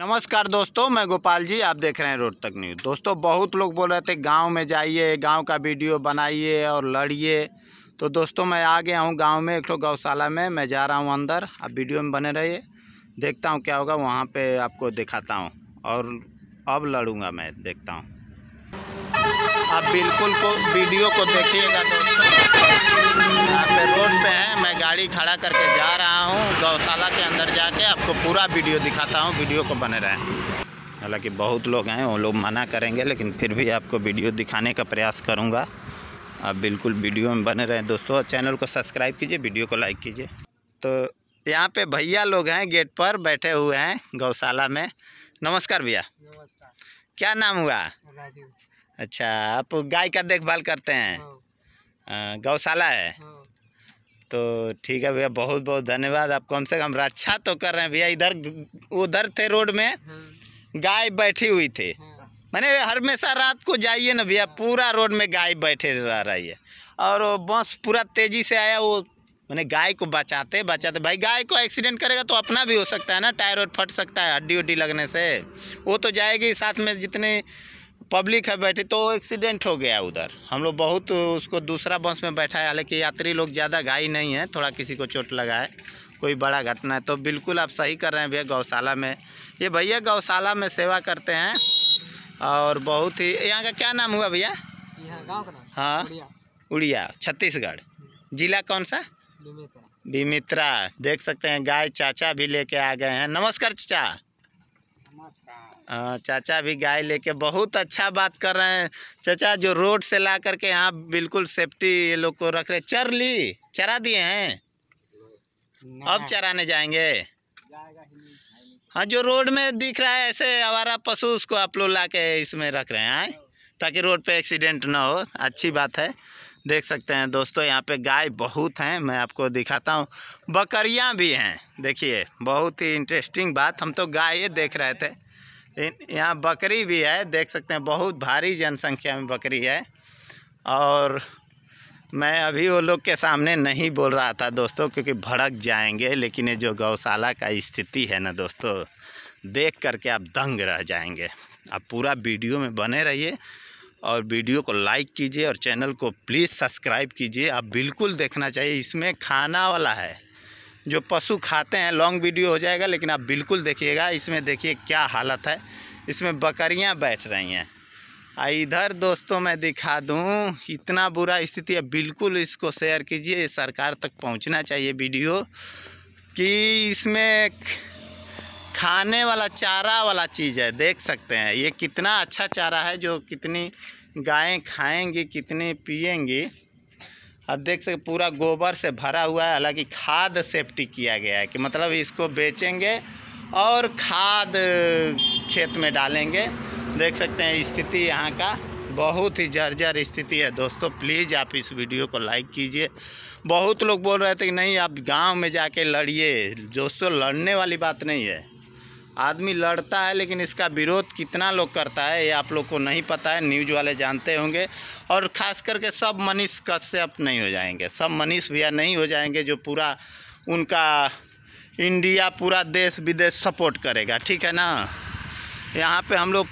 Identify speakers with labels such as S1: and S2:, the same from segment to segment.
S1: नमस्कार दोस्तों मैं गोपाल जी आप देख रहे हैं रोड तक न्यूज़ दोस्तों बहुत लोग बोल रहे थे गांव में जाइए गांव का वीडियो बनाइए और लड़िए तो दोस्तों मैं आ गया हूं गांव में एक तो गौशाला में मैं जा रहा हूं अंदर आप वीडियो में बने रहिए देखता हूं क्या होगा वहां पे आपको दिखाता हूं और अब लड़ूँगा मैं देखता हूँ आप बिल्कुल को वीडियो को देखिएगा दोस्तों गाड़ी खड़ा करके जा रहा हूँ गौशाला के अंदर जाके आपको पूरा वीडियो दिखाता हूँ वीडियो को बने रहें हालांकि बहुत लोग हैं वो लोग मना करेंगे लेकिन फिर भी आपको वीडियो दिखाने का प्रयास करूँगा आप बिल्कुल वीडियो में बने रहें दोस्तों चैनल को सब्सक्राइब कीजिए वीडियो को लाइक कीजिए तो यहाँ पे भैया लोग हैं गेट पर बैठे हुए हैं गौशाला में नमस्कार भैया क्या नाम हुआ अच्छा आप गाय का देखभाल करते हैं हाँ। हाँ, गौशाला है हाँ। तो ठीक है भैया बहुत बहुत धन्यवाद आप कम से कम रक्षा तो कर रहे हैं भैया इधर उधर थे रोड में हाँ। गाय बैठी हुई थी हाँ। मैंने हमेशा रात को जाइए ना भैया हाँ। पूरा रोड में गाय बैठे रह रही है और बस पूरा तेज़ी से आया वो मैंने गाय को बचाते बचाते भाई गाय को एक्सीडेंट करेगा तो अपना भी हो सकता है ना टायर और फट सकता है हड्डी उड्डी लगने से वो तो जाएगी साथ में जितने पब्लिक है बैठी तो एक्सीडेंट हो गया उधर हम लोग बहुत उसको दूसरा बस में बैठा है हालांकि यात्री लोग ज़्यादा घाई नहीं है थोड़ा किसी को चोट लगा है कोई बड़ा घटना है तो बिल्कुल आप सही कर रहे हैं भैया गौशाला में ये भैया गौशाला में सेवा करते हैं और बहुत ही यहाँ का क्या नाम हुआ भैया हाँ उड़िया छत्तीसगढ़ जिला कौन सा बीमित्रा देख सकते हैं गाय चाचा भी लेके आ गए हैं नमस्कार चाचा नमस्कार हाँ चाचा भी गाय लेके बहुत अच्छा बात कर रहे हैं चाचा जो रोड से ला करके यहाँ बिल्कुल सेफ्टी ये लोग को रख रहे चर ली चरा दिए हैं अब चराने जाएंगे हाँ जो रोड में दिख रहा है ऐसे हमारा पशु उसको आप लोग ला के इसमें रख रहे हैं ताकि रोड पे एक्सीडेंट ना हो अच्छी बात है देख सकते हैं दोस्तों यहाँ पे गाय बहुत हैं मैं आपको दिखाता हूँ बकरियाँ भी हैं देखिए बहुत ही इंटरेस्टिंग बात हम तो गाय देख रहे थे यहाँ बकरी भी है देख सकते हैं बहुत भारी जनसंख्या में बकरी है और मैं अभी वो लोग के सामने नहीं बोल रहा था दोस्तों क्योंकि भड़क जाएंगे लेकिन ये जो गौशाला का स्थिति है ना दोस्तों देख करके आप दंग रह जाएंगे आप पूरा वीडियो में बने रहिए और वीडियो को लाइक कीजिए और चैनल को प्लीज़ सब्सक्राइब कीजिए आप बिल्कुल देखना चाहिए इसमें खाना वाला है जो पशु खाते हैं लॉन्ग वीडियो हो जाएगा लेकिन आप बिल्कुल देखिएगा इसमें देखिए क्या हालत है इसमें बकरियाँ बैठ रही हैं आ इधर दोस्तों मैं दिखा दूँ इतना बुरा स्थिति है बिल्कुल इसको शेयर कीजिए सरकार तक पहुँचना चाहिए वीडियो कि इसमें खाने वाला चारा वाला चीज़ है देख सकते हैं ये कितना अच्छा चारा है जो कितनी गायें खाएंगी कितनी पिएंगी आप देख सकते पूरा गोबर से भरा हुआ है हालांकि खाद सेफ्टी किया गया है कि मतलब इसको बेचेंगे और खाद खेत में डालेंगे देख सकते हैं स्थिति यहाँ का बहुत ही जर्जर स्थिति है दोस्तों प्लीज़ आप इस वीडियो को लाइक कीजिए बहुत लोग बोल रहे थे कि नहीं आप गांव में जाके लड़िए दोस्तों लड़ने वाली बात नहीं है आदमी लड़ता है लेकिन इसका विरोध कितना लोग करता है ये आप लोग को नहीं पता है न्यूज वाले जानते होंगे और ख़ास करके सब मनीष कश्यप नहीं हो जाएंगे सब मनीष भैया नहीं हो जाएंगे जो पूरा उनका इंडिया पूरा देश विदेश सपोर्ट करेगा ठीक है ना यहाँ पे हम लोग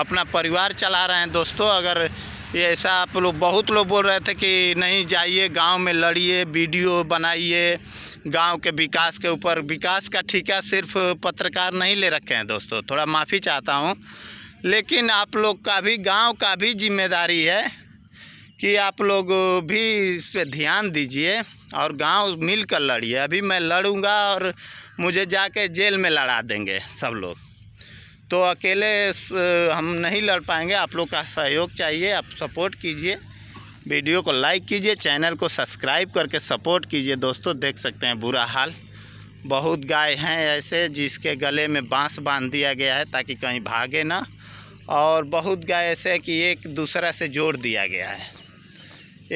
S1: अपना परिवार चला रहे हैं दोस्तों अगर ये ऐसा आप लोग बहुत लोग बोल रहे थे कि नहीं जाइए गांव में लड़िए वीडियो बनाइए गांव के विकास के ऊपर विकास का ठीका सिर्फ पत्रकार नहीं ले रखे हैं दोस्तों थोड़ा माफ़ी चाहता हूँ लेकिन आप लोग का भी गांव का भी जिम्मेदारी है कि आप लोग भी इस पर ध्यान दीजिए और गांव मिलकर लड़िए अभी मैं लड़ूंगा और मुझे जाके जेल में लड़ा देंगे सब लोग तो अकेले हम नहीं लड़ पाएंगे आप लोग का सहयोग चाहिए आप सपोर्ट कीजिए वीडियो को लाइक कीजिए चैनल को सब्सक्राइब करके सपोर्ट कीजिए दोस्तों देख सकते हैं बुरा हाल बहुत गाय हैं ऐसे जिसके गले में बांस बांध दिया गया है ताकि कहीं भागे ना और बहुत गाय ऐसे है कि एक दूसरा से जोड़ दिया गया है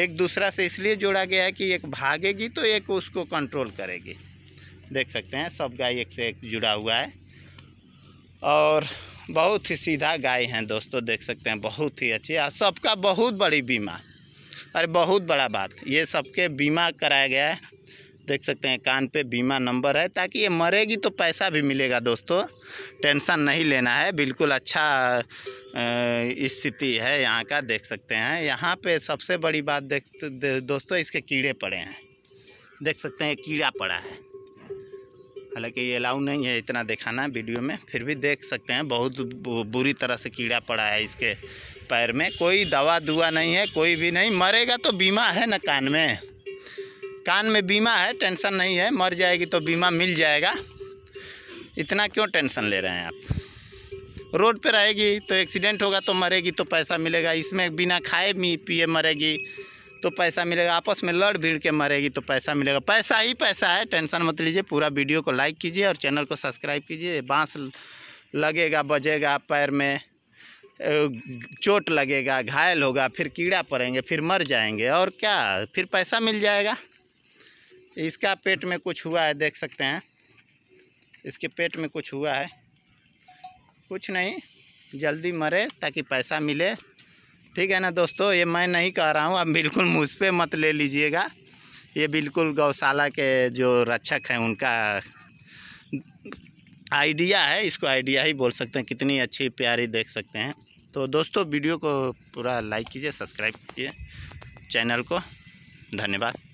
S1: एक दूसरा से इसलिए जोड़ा गया है कि एक भागेगी तो एक उसको कंट्रोल करेगी देख सकते हैं सब गाय एक से एक जुड़ा हुआ है और बहुत ही सीधा गाय हैं दोस्तों देख सकते हैं बहुत ही अच्छी सबका बहुत बड़ी बीमा अरे बहुत बड़ा बात ये सबके बीमा कराया गया है देख सकते हैं कान पे बीमा नंबर है ताकि ये मरेगी तो पैसा भी मिलेगा दोस्तों टेंशन नहीं लेना है बिल्कुल अच्छा स्थिति है यहाँ का देख सकते हैं यहाँ पे सबसे बड़ी बात देख दोस्तों इसके कीड़े पड़े हैं देख सकते हैं कीड़ा पड़ा है हालांकि ये अलाउ नहीं है इतना दिखाना वीडियो में फिर भी देख सकते हैं बहुत बुरी तरह से कीड़ा पड़ा है इसके पैर में कोई दवा दुआ नहीं है कोई भी नहीं मरेगा तो बीमा है ना कान में कान में बीमा है टेंशन नहीं है मर जाएगी तो बीमा मिल जाएगा इतना क्यों टेंशन ले रहे हैं आप रोड पे रहेगी तो एक्सीडेंट होगा तो मरेगी तो पैसा मिलेगा इसमें बिना खाए पिए मरेगी तो पैसा मिलेगा आपस में लड़ भिड़ के मरेगी तो पैसा मिलेगा पैसा ही पैसा है टेंशन मत लीजिए पूरा वीडियो को लाइक कीजिए और चैनल को सब्सक्राइब कीजिए बांस लगेगा बजेगा पैर में चोट लगेगा घायल होगा फिर कीड़ा पड़ेंगे फिर मर जाएंगे और क्या फिर पैसा मिल जाएगा इसका पेट में कुछ हुआ है देख सकते हैं इसके पेट में कुछ हुआ है कुछ नहीं जल्दी मरे ताकि पैसा मिले ठीक है ना दोस्तों ये मैं नहीं कह रहा हूँ आप बिल्कुल मुझ पर मत ले लीजिएगा ये बिल्कुल गौशाला के जो रक्षक हैं उनका आइडिया है इसको आइडिया ही बोल सकते हैं कितनी अच्छी प्यारी देख सकते हैं तो दोस्तों वीडियो को पूरा लाइक कीजिए सब्सक्राइब कीजिए चैनल को धन्यवाद